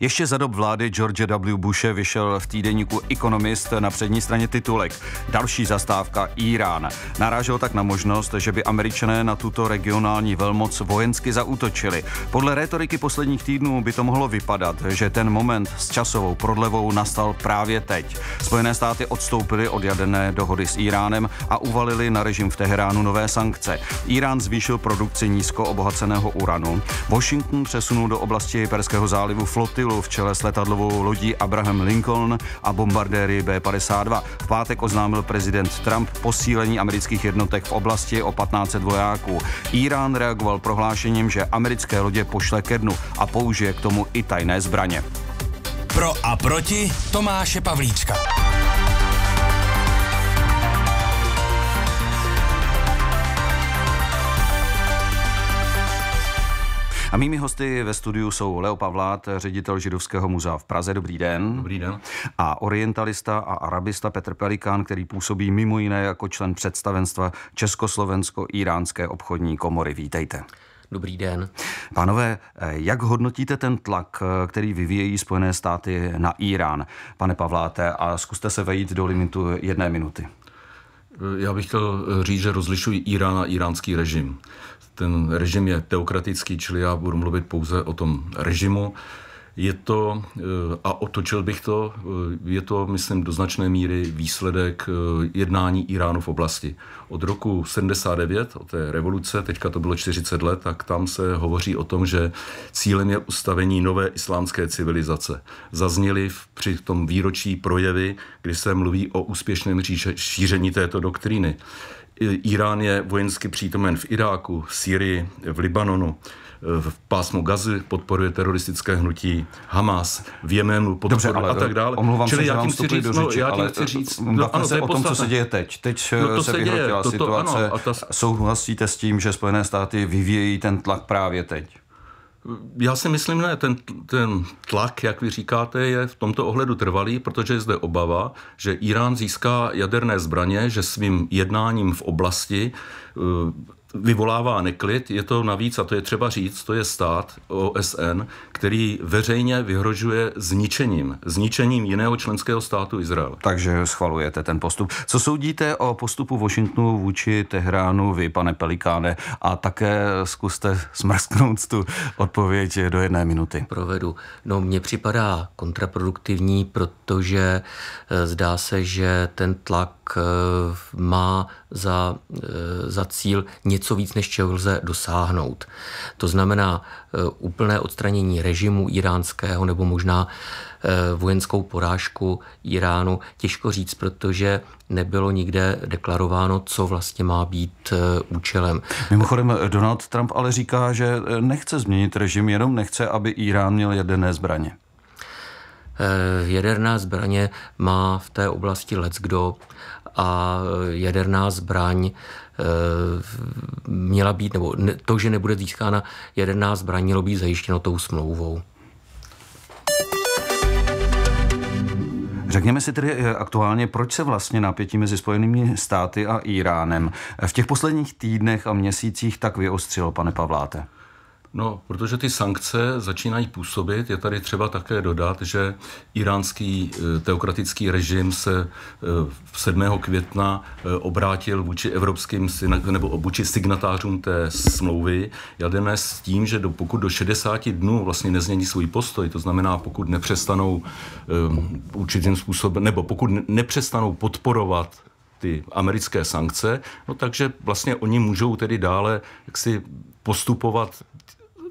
Ještě za dob vlády George W. Bushe vyšel v týdeníku Economist na přední straně titulek Další zastávka Irán. Narážel tak na možnost, že by američané na tuto regionální velmoc vojensky zaútočili. Podle retoriky posledních týdnů by to mohlo vypadat, že ten moment s časovou prodlevou nastal právě teď. Spojené státy odstoupily od jaderné dohody s Iránem a uvalili na režim v Teheránu nové sankce. Irán zvýšil produkci nízko obohaceného uranu. Washington přesunul do oblasti Perského zálivu flotilu Churchillu v čele s letadlovou lodí Abraham Lincoln a bombardéry B-52. V pátek oznámil prezident Trump posílení amerických jednotek v oblasti o 1500 vojáků. Irán reagoval prohlášením, že americké lodě pošle ke dnu a použije k tomu i tajné zbraně. Pro a proti Tomáše Pavlíčka. A mými hosty ve studiu jsou Leo Pavlát, ředitel Židovského muzea v Praze. Dobrý den. Dobrý den. A orientalista a arabista Petr Pelikán, který působí mimo jiné jako člen představenstva Československo-Iránské obchodní komory. Vítejte. Dobrý den. Pánové, jak hodnotíte ten tlak, který vyvíjejí Spojené státy na Irán, pane Pavláte, a zkuste se vejít do limitu jedné minuty. Já bych chtěl říct, že rozlišuji Irán a iránský režim. Ten režim je teokratický, čili já budu mluvit pouze o tom režimu. Je to, eh, a otočil bych to, eh, je to, myslím, do značné míry výsledek eh, jednání Iránu v oblasti. Od roku 79, od té revoluce, teďka to bylo 40 let, tak tam se hovoří o tom, že cílem je ustavení nové islámské civilizace. Zazněly v, při tom výročí projevy, kdy se mluví o úspěšném šíření této doktríny. Irán je vojensky přítomen v Iráku, v Syrii, v Libanonu, v pásmu Gazy podporuje teroristické hnutí Hamas, v Jemenu podporuje Dobře, ale, a tak dále. Omlouvám Čili se, no, já tím chci říct, no, já tím chci říct, no, ano, se to je o tom, co se děje teď. Teď no, eh, to se, se vyhrotila děje, no, situace. ano, a ta... Souhlasíte s tím, že Spojené státy vyvíjejí ten tlak právě teď? Já si myslím, že ten, ten tlak, jak vy říkáte, je v tomto ohledu trvalý, protože je zde obava, že Irán získá jaderné zbraně, že svým jednáním v oblasti eh, vyvolává neklid, je to navíc, a to je třeba říct, to je stát OSN, který veřejně vyhrožuje zničením, zničením jiného členského státu Izrael. Takže schvalujete ten postup. Co soudíte o postupu Washingtonu vůči Tehránu vy, pane Pelikáne, a také zkuste smrsknout tu odpověď do jedné minuty. Provedu. No, mně připadá kontraproduktivní, protože eh, zdá se, že ten tlak eh, má za, eh, za cíl něco něco víc, než čeho lze dosáhnout. To znamená e, úplné odstranění režimu iránského nebo možná e, vojenskou porážku Iránu. Těžko říct, protože nebylo nikde deklarováno, co vlastně má být e, účelem. Mimochodem, Donald Trump ale říká, že nechce změnit režim, jenom nechce, aby Irán měl jaderné zbraně. Jaderná zbraně má v té oblasti leckdo. kdo a jaderná zbraň e, měla být, nebo to, že nebude získána jaderná zbraň, mělo být zajištěno tou smlouvou. Řekněme si tedy e, aktuálně, proč se vlastně napětí mezi Spojenými státy a Iránem v těch posledních týdnech a měsících tak vyostřilo, pane Pavláte? No, protože ty sankce začínají působit, je tady třeba také dodat, že iránský eh, teokratický režim se 7. Eh, května eh, obrátil vůči evropským nebo vůči signatářům té smlouvy, jaderné s tím, že do, pokud do 60 dnů vlastně nezmění svůj postoj, to znamená, pokud nepřestanou určitým způsobem, nebo pokud nepřestanou podporovat ty americké sankce, no takže vlastně oni můžou tedy dále jaksi postupovat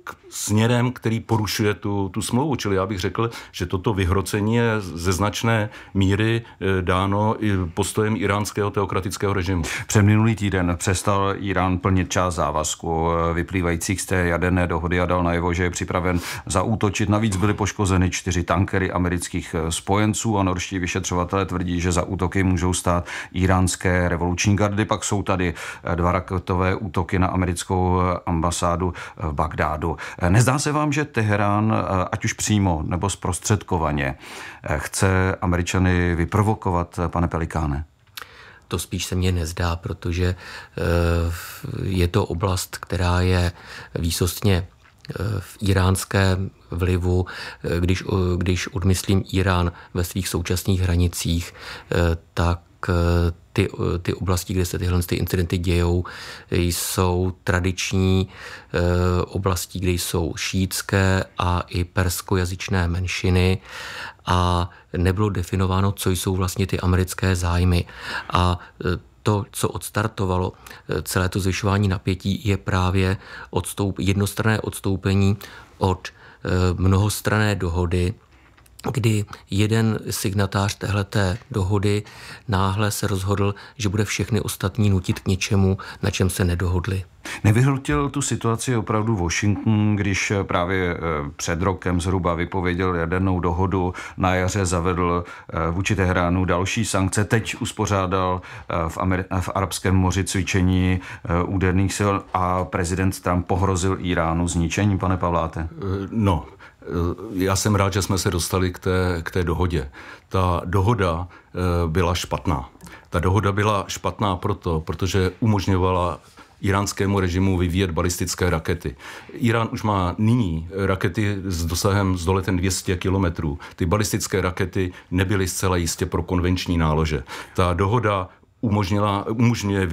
k směrem, který porušuje tu, tu smlouvu. Čili já bych řekl, že toto vyhrocení je ze značné míry eh, dáno i postojem iránského teokratického režimu. Před minulý týden přestal Irán plnit část závazku eh, vyplývajících z té jaderné dohody a dal najevo, že je připraven zaútočit. Navíc byly poškozeny čtyři tankery amerických eh, spojenců a norští vyšetřovatelé tvrdí, že za útoky můžou stát iránské revoluční gardy. Pak jsou tady dva raketové útoky na americkou ambasádu v Bagdádu. Eh, nezdá se vám, že Teherán, eh, ať už přímo nebo zprostředkovaně, eh, chce Američany vyprovokovat, pane Pelikáne? To spíš se mně nezdá, protože je to oblast, která je výsostně v iránském vlivu, když, když odmyslím Irán ve svých současných hranicích, tak ty, ty oblasti, kde se tyhle ty incidenty dějou, jsou tradiční eh, oblasti, kde jsou šítské a i perskojazyčné menšiny a nebylo definováno, co jsou vlastně ty americké zájmy. A eh, to, co odstartovalo eh, celé to zvyšování napětí, je právě odstoup, jednostranné odstoupení od mnohostrané dohody, kdy jeden signatář téhleté dohody náhle se rozhodl, že bude všechny ostatní nutit k něčemu, na čem se nedohodli. Nevyhrotil tu situaci opravdu Washington, když eh, právě eh, před rokem zhruba vypověděl jadernou dohodu, na jaře zavedl eh, vůči hránu další sankce, teď uspořádal v, Amer- v Arabském moři cvičení úderných sil a prezident Trump pohrozil Iránu zničení, pane Pavláte? No, Eh, já jsem rád, že jsme se dostali k té, k té dohodě. Ta dohoda eh, byla špatná. Ta dohoda byla špatná proto, protože umožňovala iránskému režimu vyvíjet balistické rakety. Irán už má nyní rakety s dosahem, s doletem 200 kilometrů. Ty balistické rakety nebyly zcela jistě pro konvenční nálože. Ta dohoda umožnila, umožňuje,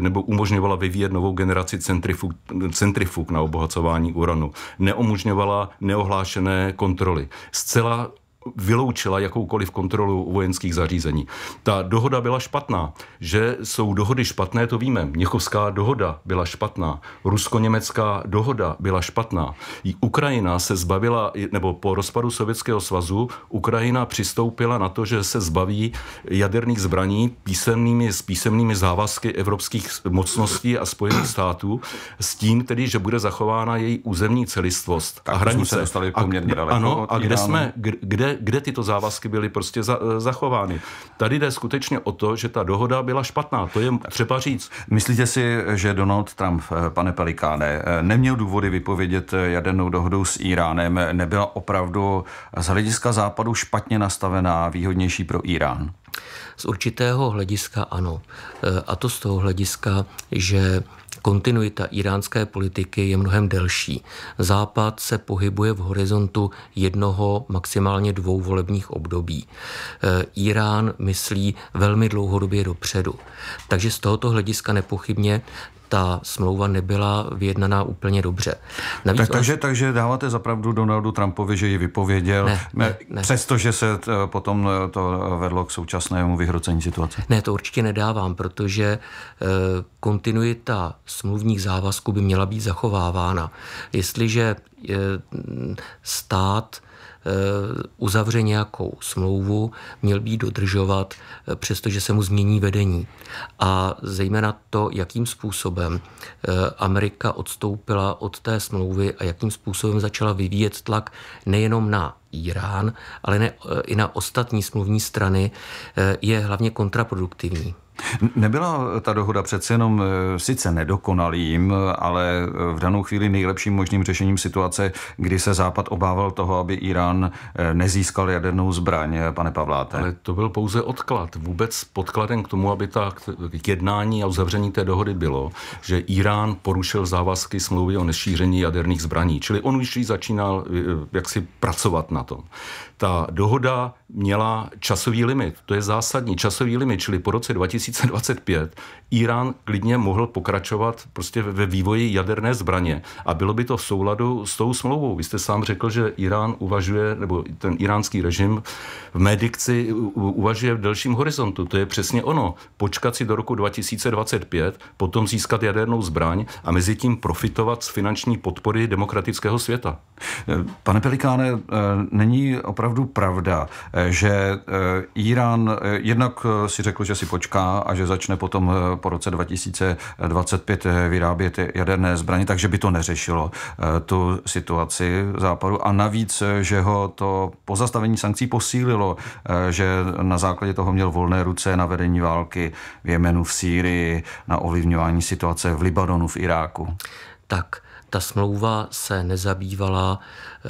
nebo umožňovala vyvíjet novou generaci centrifug, centrifug na obohacování uranu. Neumožňovala neohlášené kontroly. Zcela vyloučila jakoukoliv kontrolu vojenských zařízení. Ta dohoda byla špatná. Že jsou dohody špatné, to víme. Měchovská dohoda byla špatná. Rusko-německá dohoda byla špatná. Ukrajina se zbavila, nebo po rozpadu Sovětského svazu, Ukrajina přistoupila na to, že se zbaví jaderných zbraní písemnými, s písemnými závazky evropských mocností a Spojených států, s tím tedy, že bude zachována její územní celistvost tak a hranice. Jsme se dostali poměrně a, daleko. Ano, a kde, jsme, kde, kde, tyto závazky byly prostě za, eh, zachovány. Tady jde skutečně o to, že ta dohoda byla špatná. To je třeba říct. Myslíte si, že Donald Trump, eh, pane Pelikáne, eh, neměl důvody vypovědět jadernou dohodu s Iránem? Nebyla opravdu z hlediska západu špatně nastavená, výhodnější pro Irán? Z určitého hlediska ano. E, a to z toho hlediska, že kontinuita iránské politiky je mnohem delší. Západ se pohybuje v horizontu jednoho, maximálně dvou volebních období. E, Irán myslí velmi dlouhodobě dopředu. Takže z tohoto hlediska nepochybně ta smlouva nebyla vyjednaná úplně dobře. Navíc tak, takže, on... takže dáváte zapravdu Donaldu Trumpovi, že ji vypověděl, ne, ne, ne. přestože se t, eh, potom eh, to eh, vedlo k současnému vyhrocení situace? Ne, to určitě nedávám, protože e, kontinuita smluvních závazků by měla být zachovávána. Jestliže e, stát Eh, uzavře nějakou smlouvu, měl by ji dodržovat, eh, přestože se mu změní vedení. A zejména to, jakým způsobem eh, Amerika odstoupila od té smlouvy a jakým způsobem začala vyvíjet tlak nejenom na Írán, ale ne, eh, i na ostatní smluvní strany, eh, je hlavně kontraproduktivní. Nebyla ta dohoda přece jenom eh, sice nedokonalým, ale v danou chvíli nejlepším možným řešením situace, kdy se Západ obával toho, aby Irán nezískal jadernou zbraň, pane Pavláte. Ale to byl pouze odklad. Vůbec podkladem k tomu, aby ta jednání a uzavření té dohody bylo, že Irán porušil závazky smlouvy o nešíření jaderných zbraní. Čili on už začínal jaksi pracovat na tom. Ta dohoda měla časový limit. To je zásadní časový limit, čili po roce 2025 Irán klidně mohl pokračovat prostě ve vývoji jaderné zbraně a bylo by to v souladu s tou smlouvou. Vy jste sám řekl, že Irán uvažuje, nebo ten iránský režim v mé dikci uvažuje v delším horizontu. To je přesně ono. Počkat si do roku 2025, potom získat jadernou zbraň a mezi tím profitovat z finanční podpory demokratického světa. Pane Pelikáne, e, není opravdu pravda, že Irán eh, eh, jednak eh, si řekl, že si počká a že začne potom po roce 2025 vyrábět jaderné zbraně, takže by to neřešilo tu situaci západu. A navíc, že ho to pozastavení sankcí posílilo, že na základě toho měl volné ruce na vedení války v Jemenu, v Sýrii, na ovlivňování situace v Libanonu, v Iráku. Tak, ta smlouva se nezabývala e,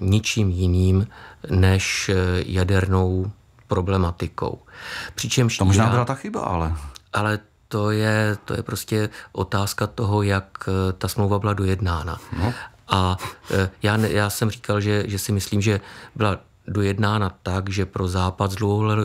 ničím jiným než eh, jadernou problematikou. Přičemž to možná byla ta chyba, ale... Ale to je, to je prostě otázka toho, jak eh, ta smlouva byla dojednána. No. A já, já jsem říkal, že, že si myslím, že byla dojednána tak, že pro Západ z,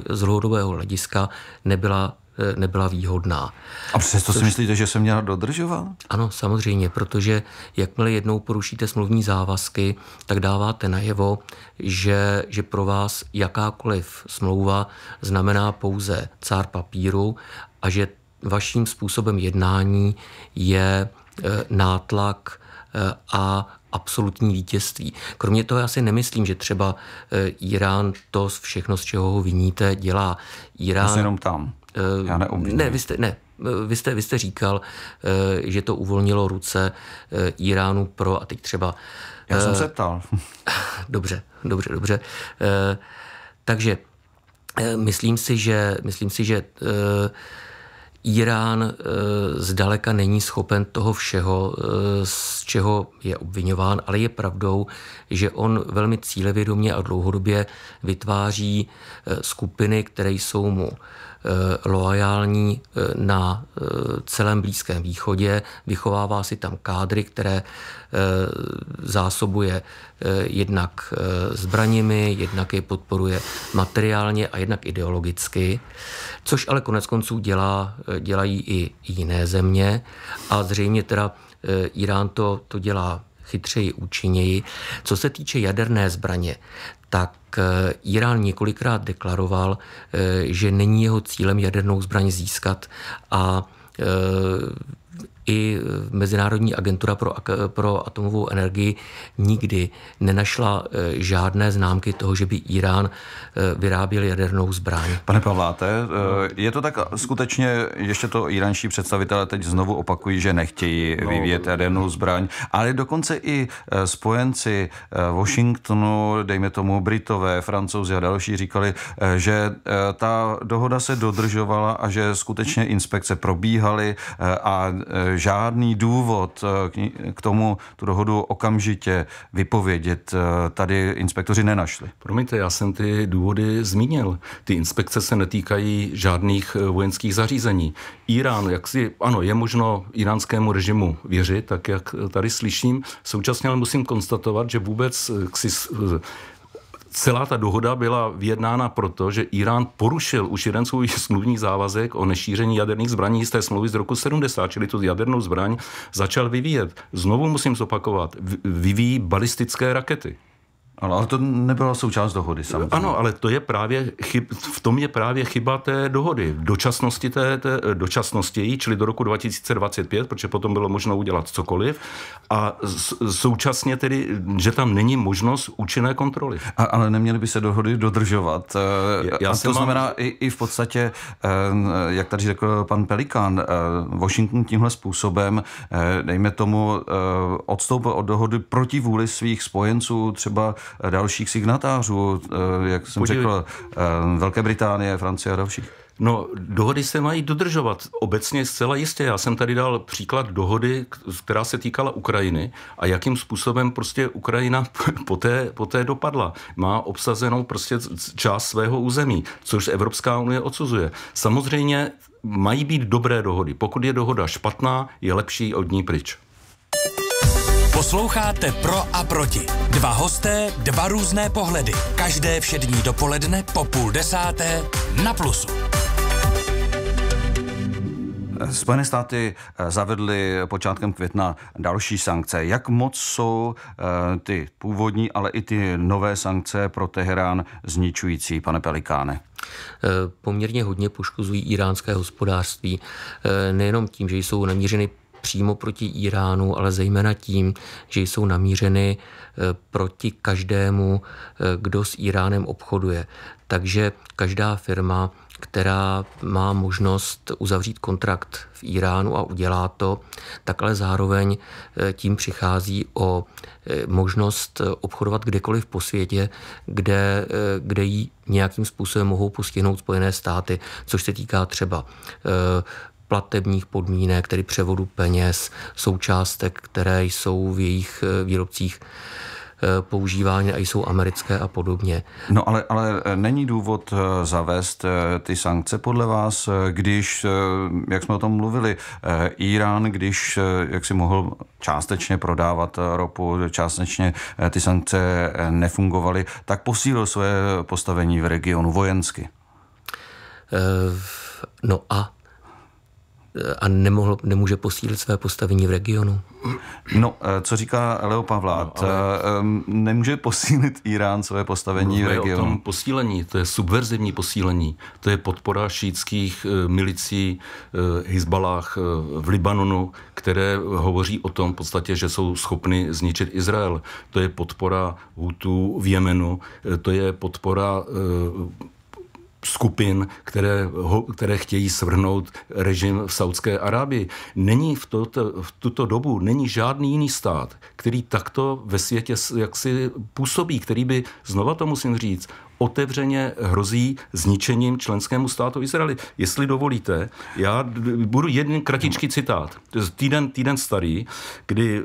z dlouhodobého hlediska nebyla E, nebyla výhodná. A přesto Což... si myslíte, že jsem měla dodržovat? Ano, samozřejmě, protože jakmile jednou porušíte smluvní závazky, tak dáváte najevo, že, že pro vás jakákoliv smlouva znamená pouze cár papíru a že vaším způsobem jednání je e, nátlak e, a absolutní vítězství. Kromě toho já si nemyslím, že třeba Irán to všechno, z čeho ho viníte, dělá. Irán... Jenom tam. Eh, Já neobvinuji. Ne, vy jste, ne, vy jste, vy jste říkal, eh, že to uvolnilo ruce eh, Iránu pro, a teď třeba... Já jsem se ptal. Dobře, dobře, dobře. Takže myslím si, že, myslím si, že Irán zdaleka není schopen toho všeho, z čeho je obvinován, ale je pravdou, že on velmi cílevědomě a dlouhodobě vytváří skupiny, které jsou mu Eh, loajální eh, na eh, celém Blízkém východě, vychovává si tam kádry, které zásobuje jednak zbraněmi, jednak je podporuje materiálně a jednak ideologicky, což ale konec konců dělá, dělají i jiné země a zřejmě teda Irán to, to dělá chytřeji, účinněji. Co se týče jaderné zbraně, tak eh, Irán několikrát deklaroval, eh, že není jeho cílem jadernou zbraň získat a eh, i e, Mezinárodní agentura pro, pro atomovou energii nikdy nenašla e, žádné známky toho, že by Irán e, vyráběl jadernou zbraň. Pane Pavláte, je to tak skutečně, ještě to iránští představitelé teď znovu opakují, že nechtějí no, vyvíjet jadernou zbraň, ale dokonce i spojenci Washingtonu, dejme tomu Britové, Francouzi a další říkali, že ta dohoda se dodržovala a že skutečně inspekce probíhaly a žádný důvod eh, k tomu tu dohodu okamžitě vypovědět eh, tady inspektoři nenašli. Promiňte, já jsem ty důvody zmínil. Ty inspekce se netýkají žádných eh, vojenských zařízení. Irán, jak si, ano, je možno iránskému režimu věřit, tak jak tady slyším, současně ale musím konstatovat, že vůbec celá ta dohoda byla vyjednána proto, že Irán porušil už jeden svůj smluvní závazek o nešíření jaderných zbraní z té smlouvy z roku 70, čili tu jadernou zbraň začal vyvíjet. Znovu musím zopakovat, vyvíjí balistické rakety. Ano, ale to nebyla součást dohody samozřejmě. Ano, ale to je právě chyb, v tom je právě chyba té dohody, dočasnosti, té, té, dočasnosti její, čili do roku 2025, protože potom bylo možno udělat cokoliv a současně tedy, že tam není možnost účinné kontroly. A, ale neměly by se dohody dodržovat. Eh, já a to mám... znamená i, i v podstatě, eh, jak tady řekl pan Pelikán, eh, Washington tímhle způsobem, dejme tomu, odstoupil od dohody proti vůli svých spojenců, třeba dalších signatářů, eh, jak jsem Podívej. řekl, eh, Velké Británie, Francie a dalších? No, dohody se mají dodržovat obecně zcela jistě. Já jsem tady dal příklad dohody, která se týkala Ukrajiny a jakým způsobem prostě Ukrajina poté, poté dopadla. Má obsazenou prostě část svého území, což Evropská unie odsuzuje. Samozřejmě mají být dobré dohody. Pokud je dohoda špatná, je lepší od ní pryč. Posloucháte Pro a proti. Dva hosté, dva různé pohledy. Každé všední dopoledne po půl desáté na Plusu. Spojené státy eh, zavedly počátkem května další sankce. Jak moc jsou eh, ty původní, ale i ty nové sankce pro Teherán zničující, pane Pelikáne? Eh, poměrně hodně poškozují iránské hospodářství, nejenom tím, že jsou namířeny přímo proti Iránu, ale zejména tím, že jsou namířeny eh, proti každému, eh, kdo s Iránem obchoduje. Takže každá firma, která má možnost uzavřít kontrakt v Iránu a udělá to, tak ale zároveň eh, tím přichází o možnost obchodovat kdekoliv po světě, kde, kde ji nějakým způsobem mohou postihnout Spojené státy, což se týká třeba platebních podmínek, tedy převodu peněz, součástek, které jsou v jejich eh, výrobcích eh, používány a jsou americké a podobně. No ale, ale eh, není důvod zavést ty sankce podle vás, když, jak jsme o tom mluvili, Irán, když jak si mohl částečně prodávat ropu, částečně ty sankce nefungovaly, tak posílil své postavení v regionu vojensky. No a a nemohl, nemůže posílit své postavení v regionu. No, eh, co říká Leo Pavlát, no, ale... Eh, nemůže posílit Irán své postavení Mluvíme v regionu? o tom posílení, to je subverzivní posílení, to je podpora šítských eh, milicí Hezbalách v Libanonu, které hovoří o tom v podstatě, že jsou schopny zničit Izrael. To je podpora Hutů v Jemenu, to je podpora skupin, které, ho, které chtějí svrhnout režim v Saudské Arábii. Není v, to, v tuto dobu není žádný jiný stát, který takto ve světě jaksi působí, který by, znova to musím říct, otevřeně hrozí zničením členskému státu Izraeli. Jestli dovolíte, já budu jeden kratičký citát. Týden, týden starý, kdy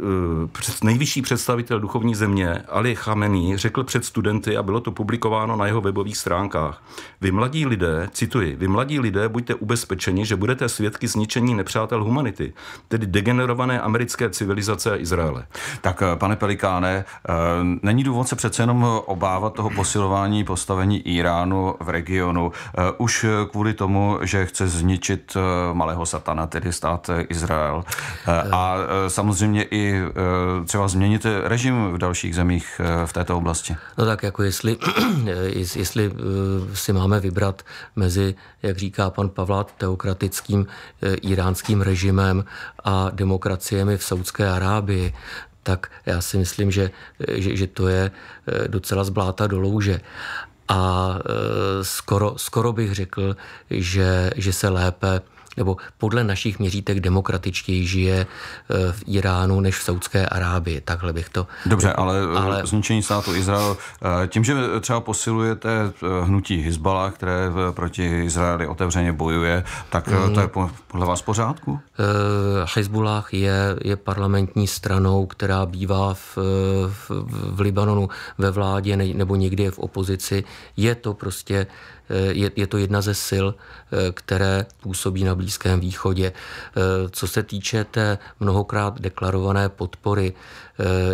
eh, nejvyšší představitel duchovní země Ali Chamený řekl před studenty a bylo to publikováno na jeho webových stránkách. Vy mladí lidé, cituji, vy mladí lidé buďte ubezpečeni, že budete svědky zničení nepřátel humanity, tedy degenerované americké civilizace Izraele. Tak, eh, pane Pelikáne, eh, není důvod se přece jenom obávat toho posilování post postavení Iránu v regionu. Eh, už kvůli tomu, že chce zničit eh, malého satana, tedy stát eh, Izrael. A samozřejmě i třeba změnit režim v dalších zemích v této oblasti. No tak jako jestli, jestli si máme vybrat mezi, jak říká pan Pavlát, teokratickým iránským režimem a demokraciemi v Saudské Arábii, tak já si myslím, že, že, že to je docela zbláta do louže a eh, skoro, skoro bych řekl, že, že se lépe nebo podle našich měřítek demokratičtěji žije eh, v Iránu než v Saudské Arábii. Takhle bych to... Dobře, ale, ale... Eh, zničení státu Izrael, eh, tím, že třeba posilujete hnutí Hezbala, které proti Izraeli otevřeně bojuje, tak to je mm. podle vás pořádku? Hezbollah je, je parlamentní stranou, která bývá v, v, v Libanonu ve vládě nebo někdy je v opozici. Je to prostě Eh, je, je to jedna ze sil, eh, které působí na Blízkém východě. Eh, co se týče té mnohokrát deklarované podpory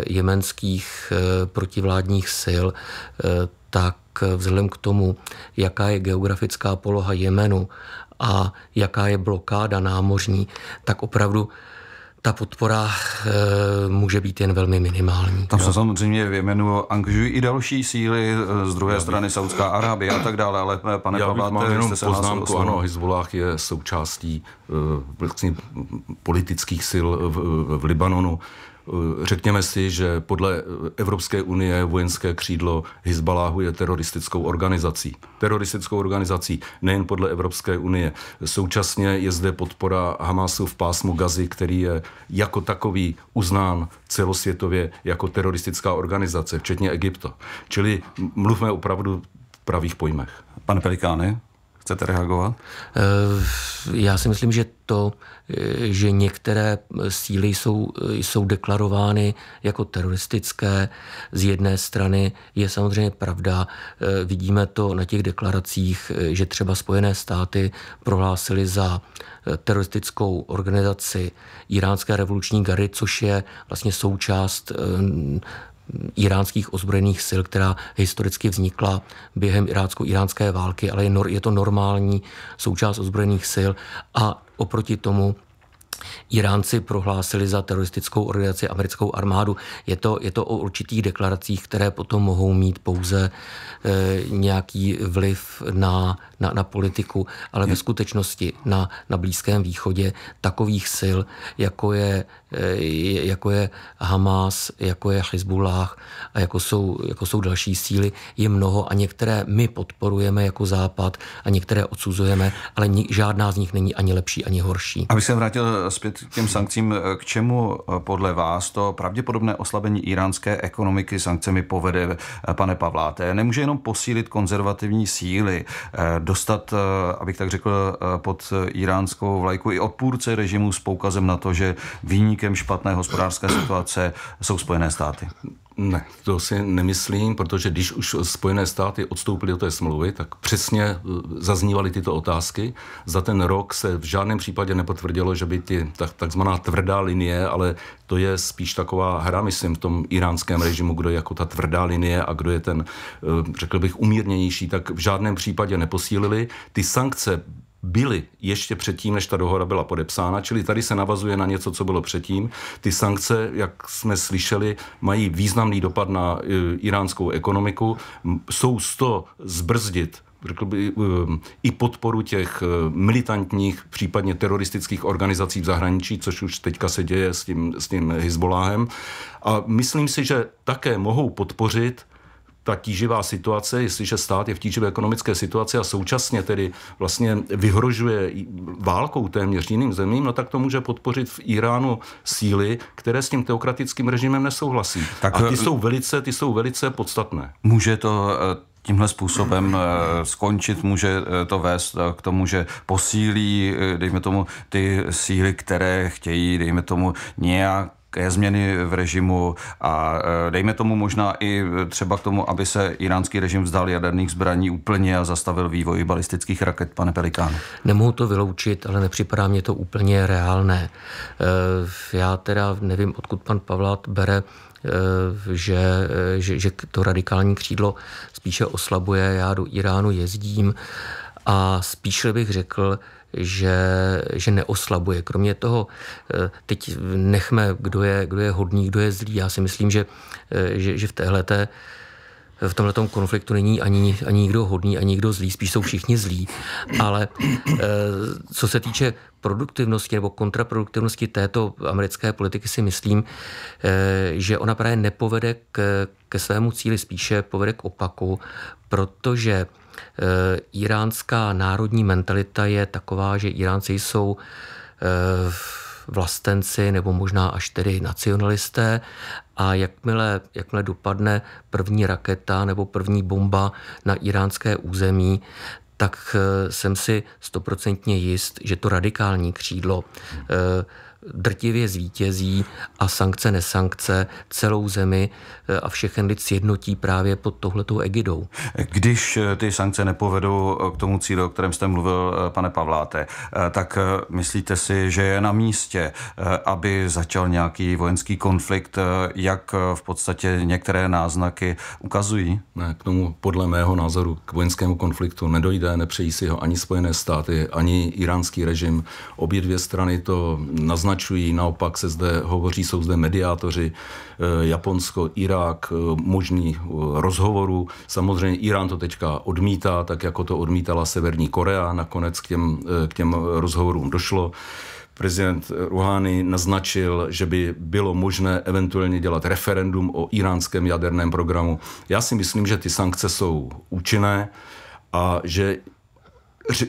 jemenských protivládních sil, tak vzhledem k tomu, jaká je geografická poloha Jemenu a jaká je blokáda námořní, tak opravdu ta podpora e, může být jen velmi minimální. Tam se no. samozřejmě vyjmenují, angažují i další síly eh, z druhé Já strany bych... Saudská Arábie a tak dále, ale eh, pane Já Pavláte, mám jenom jste poznámku, ano, Hezbollah je součástí e, vlastně politických sil v, v Libanonu. Eh, řekněme si, že podle eh, Evropské unie vojenské křídlo Hizbaláhu je teroristickou organizací. Teroristickou organizací nejen podle Evropské unie. Současně je zde podpora Hamasu v pásmu Gazy, který je jako takový uznán celosvětově jako teroristická organizace, včetně Egypta. Čili mluvme opravdu v pravých pojmech. Pane Pelikány? Chcete reagovat? Eh, já si myslím, že to, eh, že některé síly jsou, eh, jsou deklarovány jako teroristické z jedné strany, je samozřejmě pravda. Vidíme to na těch deklaracích, že třeba Spojené státy prohlásily za teroristickou organizaci Iránské revoluční gary, což je vlastně součást iránských ozbrojených sil, která historicky vznikla během irácko-iránské války, ale je, je to normální součást ozbrojených sil a oproti tomu Iránci prohlásili za teroristickou organizaci americkou armádu. Je to, je to o určitých deklaracích, které potom mohou mít pouze e, nějaký vliv na, na, na politiku, ale ve skutečnosti na, na Blízkém východě takových sil, jako je, e, jako je Hamas, jako je Hezbollah a jako jsou, jako jsou další síly, je mnoho a některé my podporujeme jako Západ a některé odsuzujeme, ale ni, žádná z nich není ani lepší, ani horší. Abych se vrátil zpět k těm sankcím, eh, k čemu eh, podle vás to pravděpodobné oslabení iránské ekonomiky sankcemi povede, eh, pane Pavláte? Nemůže jenom posílit konzervativní síly, dostat, abych tak řekl, pod iránskou vlajku i odpůrce režimu s poukazem na to, že výnikem špatné hospodářské situace jsou Spojené státy. Ne, to si nemyslím, protože když už Spojené státy odstoupily od té smlouvy, tak přesně e, zaznívaly tyto otázky. Za ten rok se v žádném případě nepotvrdilo, že by ty tak, takzvaná tvrdá linie, ale to je spíš taková hra, myslím, v tom iránském režimu, kdo je jako ta tvrdá linie a kdo je ten, e, řekl bych, umírněnější, tak v žádném případě neposílili. Ty sankce byly ještě předtím, než ta dohoda byla podepsána, čili tady se navazuje na něco, co bylo předtím. Ty sankce, jak jsme slyšeli, mají významný dopad na e, iránskou ekonomiku. Jsou z to zbrzdit řekl by, e, i podporu těch e, militantních, případně teroristických organizací v zahraničí, což už teďka se děje s tím, s tím Hezboláhem. A myslím si, že také mohou podpořit ta tíživá situace, jestliže stát je v tíživé ekonomické situaci a současně tedy vlastně vyhrožuje válkou téměř jiným zemím, no tak to může podpořit v Iránu síly, které s tím teokratickým režimem nesouhlasí. Tak, a ty eh, jsou velice, ty jsou velice podstatné. Může to eh, tímhle způsobem eh, skončit, může to vést k tomu, že posílí, dejme tomu, ty síly, které chtějí, dejme tomu, nějak ke změny v režimu a e, dejme tomu možná i třeba k tomu, aby se iránský režim vzdal jaderných zbraní úplně a zastavil vývoj balistických raket, pane Pelikán? Nemohu to vyloučit, ale nepřipadá mě to úplně reálné. E, já teda nevím, odkud pan Pavlát bere e, že, že, že to radikální křídlo spíše oslabuje. Já do Iránu jezdím a spíše bych řekl, že, že neoslabuje. Kromě toho, eh, teď nechme, kdo je, kdo je hodný, kdo je zlý. Já si myslím, že, eh, že, že v té v tomto konfliktu není ani, ani nikdo hodný, ani nikdo zlý, spíš jsou všichni zlí. Ale eh, co se týče produktivnosti nebo kontraproduktivnosti této americké politiky si myslím, eh, že ona právě nepovede k, ke svému cíli, spíše povede k opaku, protože eh, iránská národní mentalita je taková, že Iránci jsou vlastenci nebo možná až tedy nacionalisté a jakmile, jakmile dopadne první raketa nebo první bomba na iránské území, tak eh, jsem si stoprocentně jist, že to radikální křídlo hmm drtivě zvítězí a sankce nesankce celou zemi eh, a všechen lid sjednotí právě pod tohletou egidou. Když eh, ty sankce nepovedou eh, k tomu cíli, o kterém jste mluvil, pane Pavláte, tak myslíte si, že je na místě, aby začal nějaký vojenský konflikt, jak v podstatě některé náznaky ukazují? Ne, k tomu podle mého názoru k vojenskému konfliktu nedojde, nepřejí si ho ani Spojené státy, ani iránský režim. Obě dvě strany to naznačují označují, naopak se zde hovoří, jsou zde mediátoři, eh, Japonsko, Irák, eh, možný eh, rozhovoru. Samozřejmě Irán to teďka odmítá, tak jako to odmítala Severní Korea, nakonec k těm, k těm rozhovorům došlo prezident Rouhani naznačil, že by bylo možné eventuálně dělat referendum o iránském jaderném programu. Já si myslím, že ty sankce jsou účinné a že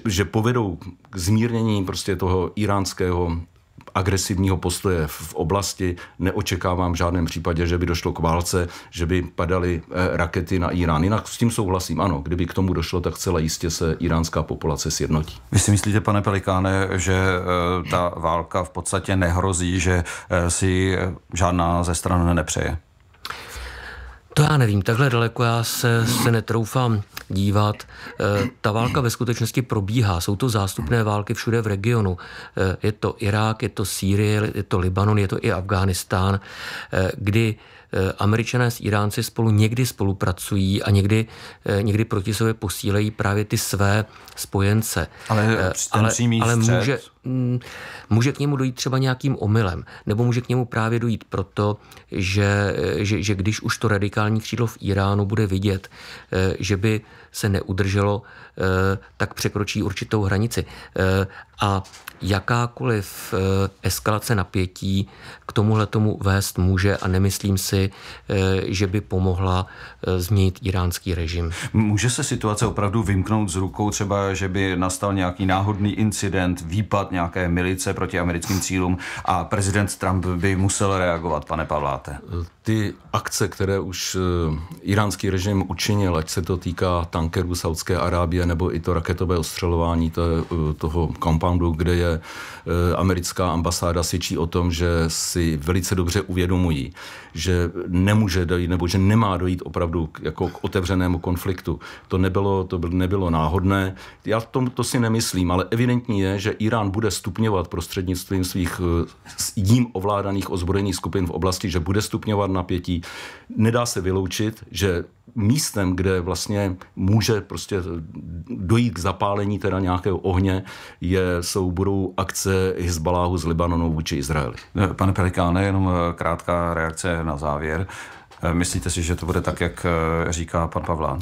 že povedou k zmírnění prostě toho iránského agresivního postoje v oblasti. Neočekávám v žádném případě, že by došlo k válce, že by padaly eh, rakety na Irán. Jinak s tím souhlasím, ano, kdyby k tomu došlo, tak celé jistě se iránská populace sjednotí. Vy si myslíte, pane Pelikáne, že eh, ta válka v podstatě nehrozí, že eh, si žádná ze stran nepřeje? To já nevím, takhle daleko já se, se netroufám dívat. E, ta válka ve skutečnosti probíhá, jsou to zástupné války všude v regionu. E, je to Irák, je to Sýrie, je to Libanon, je to i Afghánistán, e, kdy e, Američané s Iránci spolu někdy spolupracují a někdy, e, někdy proti sobě posílejí právě ty své spojence. Ale, e, ale, ale může, Mm, může k němu dojít třeba nějakým omylem, nebo může k němu právě dojít proto, že, že, že když už to radikální křídlo v Iránu bude vidět, eh, že by se neudrželo, eh, tak překročí určitou hranici. Eh, a jakákoliv eskalace napětí k tomuhle tomu vést může a nemyslím si, že by pomohla změnit iránský režim. Může se situace opravdu vymknout z rukou, třeba, že by nastal nějaký náhodný incident, výpad nějaké milice proti americkým cílům a prezident Trump by musel reagovat, pane Pavláte ty akce, které už eh, iránský režim učinil, ať se to týká tankerů Saudské Arábie nebo i to raketové ostřelování to, eh, toho compoundu, kde je eh, americká ambasáda, svědčí o tom, že si velice dobře uvědomují, že nemůže dojít nebo že nemá dojít opravdu k, jako k otevřenému konfliktu. To nebylo, to nebylo náhodné. Já to, to si nemyslím, ale evidentní je, že Irán bude stupňovat prostřednictvím svých jím ovládaných ozbrojených skupin v oblasti, že bude stupňovat napětí. Nedá se vyloučit, že místem, kde vlastně může prostě dojít k zapálení teda nějakého ohně, je, jsou, budou akce Hezbaláhu z Libanonu vůči Izraeli. Pane Pelikáne, jenom eh, krátká reakce na závěr. Eh, myslíte si, že to bude tak, jak eh, říká pan Pavlán?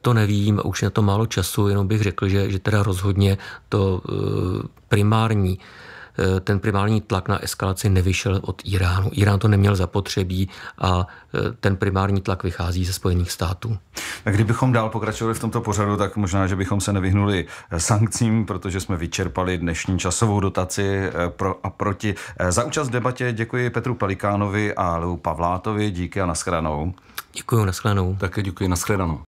To nevím, už je na to málo času, jenom bych řekl, že, že teda rozhodně to primární Eh, ten primární tlak na eskalaci nevyšel od Iránu. Irán to neměl zapotřebí a eh, ten primární tlak vychází ze Spojených států. A kdybychom dál pokračovali v tomto pořadu, tak možná, že bychom se nevyhnuli eh, sankcím, protože jsme vyčerpali dnešní časovou dotaci pro a proti. Za účast v debatě děkuji Petru Pelikánovi a Leu Pavlátovi. Díky a nashledanou. Děkuji, nashledanou. Také děkuji, nashledanou.